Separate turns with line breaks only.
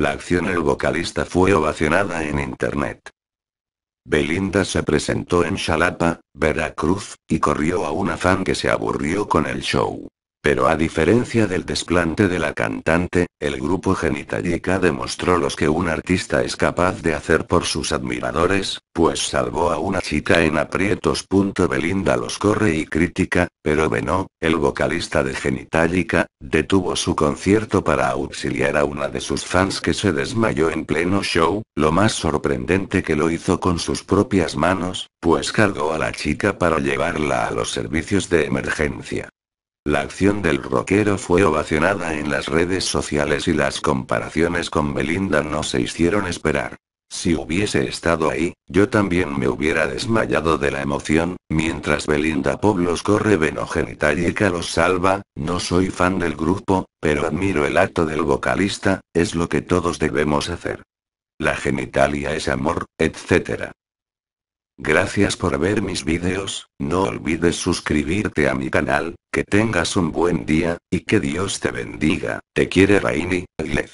La acción del vocalista fue ovacionada en internet. Belinda se presentó en Xalapa, Veracruz, y corrió a una fan que se aburrió con el show. Pero a diferencia del desplante de la cantante, el grupo Genitalica demostró los que un artista es capaz de hacer por sus admiradores, pues salvó a una chica en aprietos. Belinda los corre y critica, pero Beno, el vocalista de Genitalica, detuvo su concierto para auxiliar a una de sus fans que se desmayó en pleno show, lo más sorprendente que lo hizo con sus propias manos, pues cargó a la chica para llevarla a los servicios de emergencia. La acción del rockero fue ovacionada en las redes sociales y las comparaciones con Belinda no se hicieron esperar. Si hubiese estado ahí, yo también me hubiera desmayado de la emoción, mientras Belinda Poblos corre y los salva, no soy fan del grupo, pero admiro el acto del vocalista, es lo que todos debemos hacer. La genitalia es amor, etc. Gracias por ver mis videos. no olvides suscribirte a mi canal, que tengas un buen día, y que Dios te bendiga, te quiere Raini, Aguilez.